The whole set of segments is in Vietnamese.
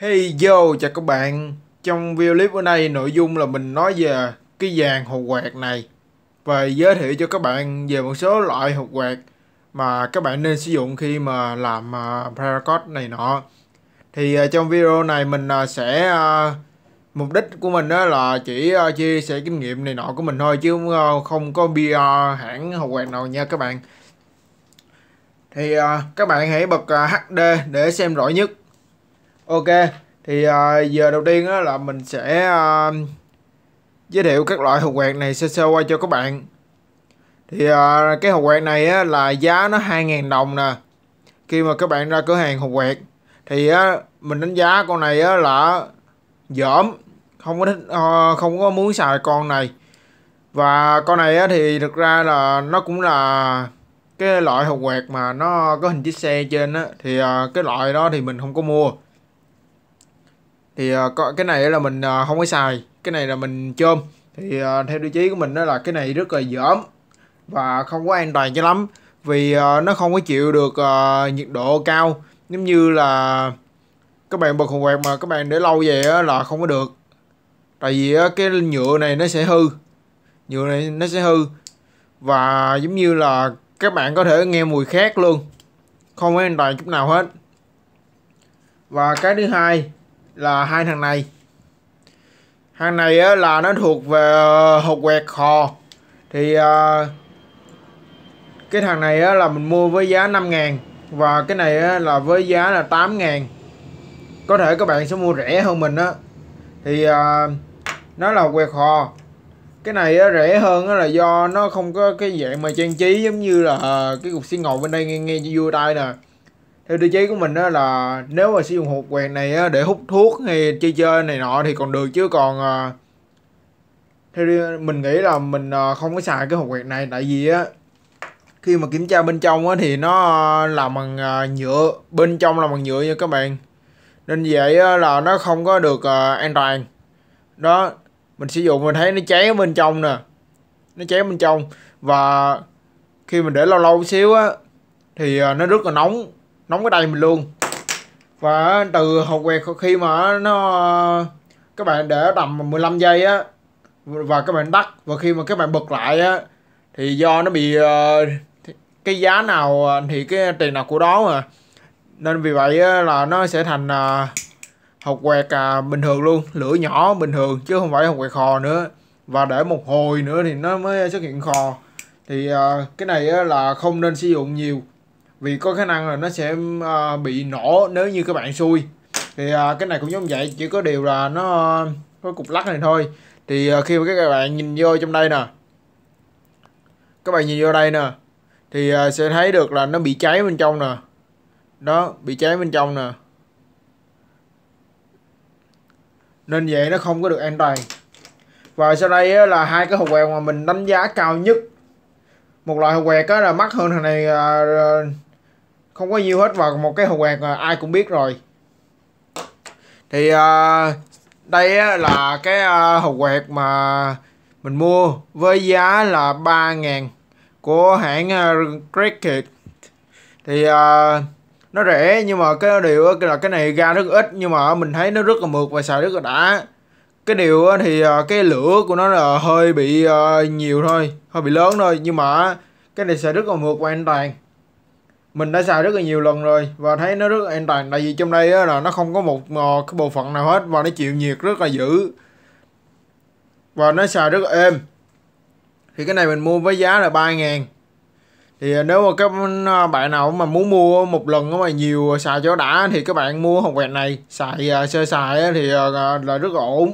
Hey yo, chào các bạn. Trong video clip bữa nay nội dung là mình nói về cái dàn hột quạt này và giới thiệu cho các bạn về một số loại hột quạt mà các bạn nên sử dụng khi mà làm uh, paracord này nọ. Thì uh, trong video này mình uh, sẽ mục đích của mình đó là chỉ chia sẻ kinh nghiệm này nọ của mình thôi chứ không có bia hãng hột quạt nào nha các bạn. Thì các bạn hãy bật HD để xem rõ nhất Ok, thì à, giờ đầu tiên á, là mình sẽ à, giới thiệu các loại hộp quẹt này sơ sơ qua cho các bạn. Thì à, cái hộp quẹt này á, là giá nó 2.000 đồng nè. Khi mà các bạn ra cửa hàng hộp quẹt thì á, mình đánh giá con này á, là dởm, không có thích, à, không có muốn xài con này. Và con này á, thì thực ra là nó cũng là cái loại hộp quẹt mà nó có hình chiếc xe trên á thì à, cái loại đó thì mình không có mua thì à, có cái này là mình à, không có xài cái này là mình chôm thì à, theo tiêu chí của mình đó là cái này rất là dởm và không có an toàn cho lắm vì nó không có chịu được nhiệt độ cao giống như là các bạn bật hồn quạt mà các bạn để lâu về là không có được tại vì cái nhựa này nó sẽ hư nhựa này nó sẽ hư và giống như là các bạn có thể nghe mùi khác luôn không có an toàn chút nào hết và cái thứ hai là hai thằng này thằng này á, là nó thuộc về ờ, hột quẹt khò thì à, cái thằng này á, là mình mua với giá 5 ngàn và cái này á, là với giá là 8 ngàn có thể các bạn sẽ mua rẻ hơn mình á thì à, nó là quẹt khò cái này á, rẻ hơn á, là do nó không có cái dạng mà trang trí giống như là cái cục xi ngầu bên đây nghe nghe vua tay nè theo tiêu chí của mình đó là nếu mà sử dụng hộp quẹt này á, để hút thuốc hay chơi chơi này nọ thì còn được chứ còn à, theo mình nghĩ là mình à, không có xài cái hộp quẹt này tại vì á khi mà kiểm tra bên trong á thì nó ờ, làm bằng à, nhựa bên trong là bằng nhựa nha các bạn nên vậy á, là nó không có được à, an toàn đó mình sử dụng mình thấy nó cháy bên trong nè nó cháy bên trong và khi mình để lâu lâu xíu á thì nó rất là nóng nóng cái đây mình luôn và từ hột quẹt khi mà nó các bạn để tầm 15 giây á và các bạn tắt và khi mà các bạn bật lại á thì do nó bị ờ, cái giá nào ờ, thì cái tiền nào của đó mà nên vì vậy là nó sẽ thành uh, ờ, hột quẹt à, bình thường luôn lửa nhỏ bình thường chứ không phải hột quẹt khò nữa và để một hồi nữa thì nó mới xuất hiện khò thì cái này là không nên sử dụng nhiều vì có khả năng là nó sẽ uh, bị nổ nếu như các bạn xui thì uh, cái này cũng giống vậy chỉ có điều là nó uh, ờ, có cục lắc này thôi thì uh, khi mà các bạn nhìn vô trong đây nè các bạn nhìn vô đây nè thì uh, sẽ thấy được là nó bị cháy bên trong nè đó bị cháy bên trong nè nên vậy nó không có được an toàn và sau đây là hai cái hộp quẹt mà mình đánh giá cao nhất một loại hộp quẹt là mắc hơn thằng này không có nhiều hết vào một cái hộp quạt ai cũng biết rồi thì à, đây là cái à, hộp quạt mà mình mua với giá là 3 ngàn của hãng Cricket à, thì à, nó rẻ nhưng mà cái điều là cái này ra rất ít nhưng mà mình thấy nó rất là mượt và xài rất là đã cái điều thì à, cái lửa của nó là hơi bị à, nhiều thôi hơi bị lớn thôi nhưng mà cái này xài rất là mượt và an toàn mình đã xài rất là nhiều lần rồi và thấy nó rất an toàn tại vì trong đây là nó không có một ờ, cái bộ phận nào hết và nó chịu nhiệt rất là dữ và nó xài rất là êm thì cái này mình mua với giá là 3 ngàn thì nếu mà các ờ, bạn nào mà muốn mua một lần mà nhiều xài cho đã thì các bạn mua hộp quẹt này xài ờ, sơ xài thì là rất ổn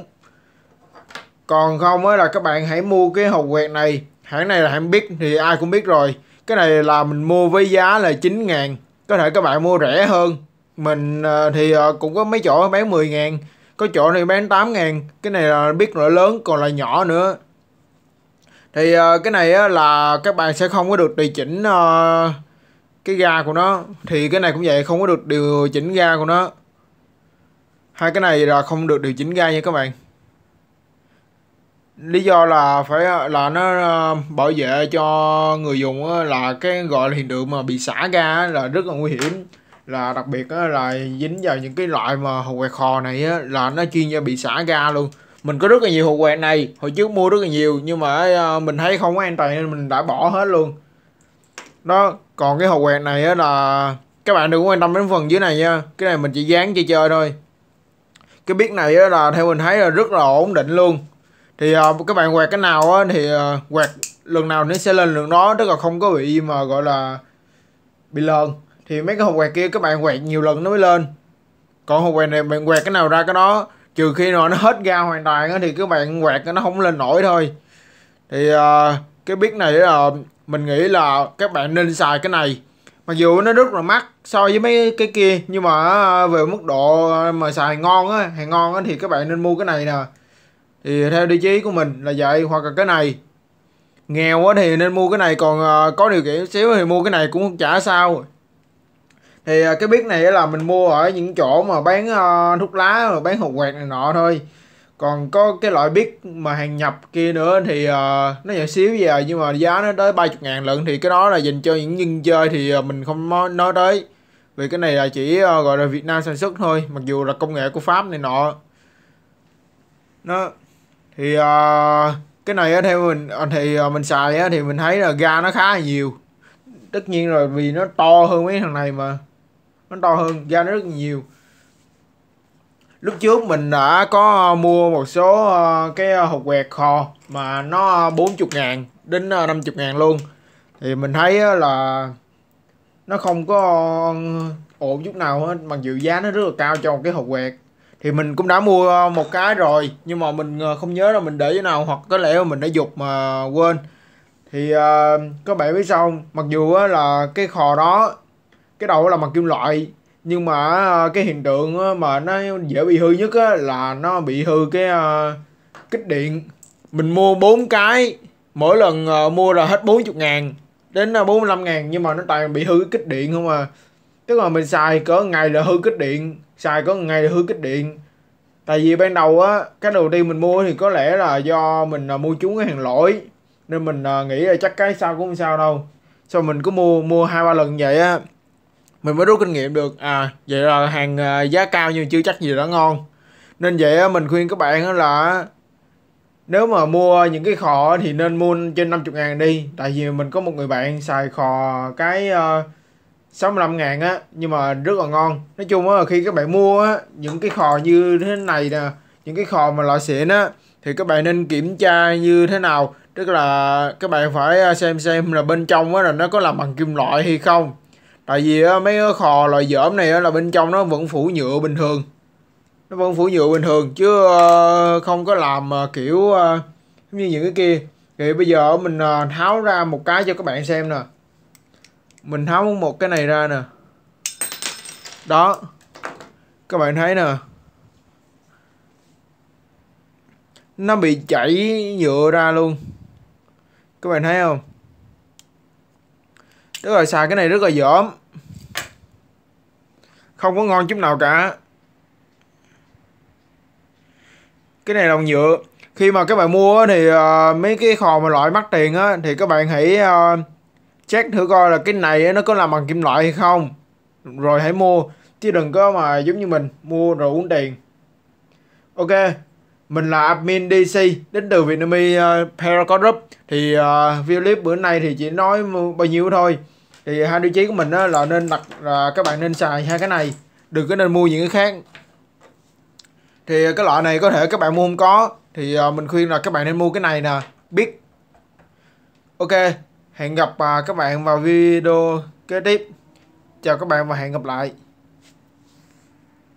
còn không á là các bạn hãy mua cái hộp quẹt này hãng này là hãng biết thì ai cũng biết rồi cái này là mình mua với giá là 9 ngàn có thể các bạn mua rẻ hơn mình ờ, thì ờ, cũng có mấy chỗ bán 10 ngàn có chỗ này bán 8 ngàn cái này là biết loại lớn còn là nhỏ nữa thì ờ, cái này là các bạn sẽ không có được tùy chỉnh cái ga của nó thì cái này cũng vậy không có được điều chỉnh ga của nó hai cái này là không được điều chỉnh ga nha các bạn lý do là phải là nó ờ, bảo vệ cho người dùng là cái gọi là hiện tượng mà bị xả ra là rất là nguy hiểm là đặc biệt là dính vào những cái loại mà hồ quẹt khò này là nó chuyên cho bị xả ra luôn mình có rất là nhiều hồ quẹt này hồi trước mua rất là nhiều nhưng mà ờ, mình thấy không có an toàn nên mình đã bỏ hết luôn đó còn cái hồ quẹt này là các bạn đừng quan tâm đến phần dưới này nha cái này mình chỉ dán chơi chơi thôi cái biết này là theo mình thấy là rất là ổn định luôn thì uh, các bạn quẹt cái nào á, thì uh, quẹt lần nào nó sẽ lên lượng đó tức là không có bị mà gọi là bị lờn thì mấy cái hộp quẹt kia các bạn quẹt nhiều lần nó mới lên còn hộp quẹt này bạn quẹt cái nào ra cái đó trừ khi nào nó hết ga hoàn toàn á, thì các bạn quẹt nó không lên nổi thôi thì uh, cái biết này là mình nghĩ là các bạn nên xài cái này mặc dù nó rất là mắc so với mấy cái kia nhưng mà về mức độ mà xài ngon á hàng ngon á thì các bạn nên mua cái này nè thì theo địa chí của mình là vậy hoặc là cái này nghèo thì nên mua cái này còn ờ, có điều kiện xíu thì mua cái này cũng chả sao thì ờ, cái biết này là mình mua ở những chỗ mà bán ờ, thuốc lá rồi bán hộp quẹt này nọ thôi còn có cái loại biết mà hàng nhập kia nữa thì nó nhỏ xíu về à, nhưng mà giá nó tới 30 ngàn lận thì cái đó là dành cho những nhân chơi thì mình không nói tới vì cái này là chỉ gọi là Việt Nam sản xuất thôi mặc dù là công nghệ của Pháp này nọ nó thì uh, cái này theo mình ờ, thì ờ, mình xài á, thì mình thấy là ga nó khá là nhiều tất nhiên rồi vì nó to hơn mấy thằng này mà nó to hơn ga nó rất nhiều lúc trước mình đã có mua một số cái hột quẹt kho mà nó 40 ngàn đến 50 ngàn luôn thì mình thấy là nó không có ổn chút nào hết mặc dù giá nó rất là cao cho một cái hột quẹt thì mình cũng đã mua một cái rồi nhưng mà mình ờ, không nhớ là mình để chỗ nào hoặc có lẽ là mình đã dục mà quên thì uh, ờ, các bạn biết sao mặc dù là cái kho đó cái đầu là bằng kim loại nhưng mà cái hiện tượng mà nó dễ bị hư nhất là nó bị hư cái ờ, kích điện mình mua bốn cái mỗi lần mua là hết 40 ngàn đến 45 ngàn nhưng mà nó toàn bị hư cái kích điện không à tức là mình xài cỡ ngày là hư kích điện xài cỡ ngày là hư kích điện tại vì ban đầu á cái đầu tiên mình mua thì có lẽ là do mình à, mua chúng cái hàng lỗi nên mình à, nghĩ là chắc cái sao cũng không sao đâu sau mình cứ mua mua hai ba lần vậy á mình mới rút kinh nghiệm được à vậy là hàng à, giá cao nhưng chưa chắc gì đã ngon nên vậy á, mình khuyên các bạn là nếu mà mua những cái khò thì nên mua trên 50 ngàn đi tại vì mình có một người bạn xài khò cái uh, 65 ngàn á nhưng mà rất là ngon nói chung á khi các bạn mua á những cái khò như thế này nè những cái khò mà loại xịn á thì các bạn nên kiểm tra như thế nào tức là các bạn phải à, xem xem là bên trong á là nó có làm bằng kim loại hay không tại vì á, mấy cái khò loại dởm này á, là bên trong nó vẫn phủ nhựa bình thường nó vẫn phủ nhựa bình thường chứ ờ, không có làm à, kiểu à, như những cái kia thì bây giờ mình tháo ra một cái cho các bạn xem nè mình tháo một cái này ra nè đó các bạn thấy nè nó bị chảy nhựa ra luôn các bạn thấy không tức là xài cái này rất là dởm không có ngon chút nào cả cái này đồng nhựa khi mà các bạn mua thì uh, mấy cái kho mà loại mắc tiền á thì các bạn hãy uh, check thử coi là cái này nó có làm bằng kim loại hay không rồi hãy mua chứ đừng có mà giống như mình mua rồi uống tiền ok mình là admin DC đến từ Vietnamese uh, ờ, Paracord Group thì uh, ờ, view clip bữa nay thì chỉ nói bao nhiêu thôi thì hai tiêu chí của mình đó là nên đặt là các bạn nên xài hai cái này đừng có nên mua những cái khác thì cái loại này có thể các bạn mua không có thì uh, mình khuyên là các bạn nên mua cái này nè biết ok hẹn gặp à, các bạn vào video kế tiếp chào các bạn và hẹn gặp lại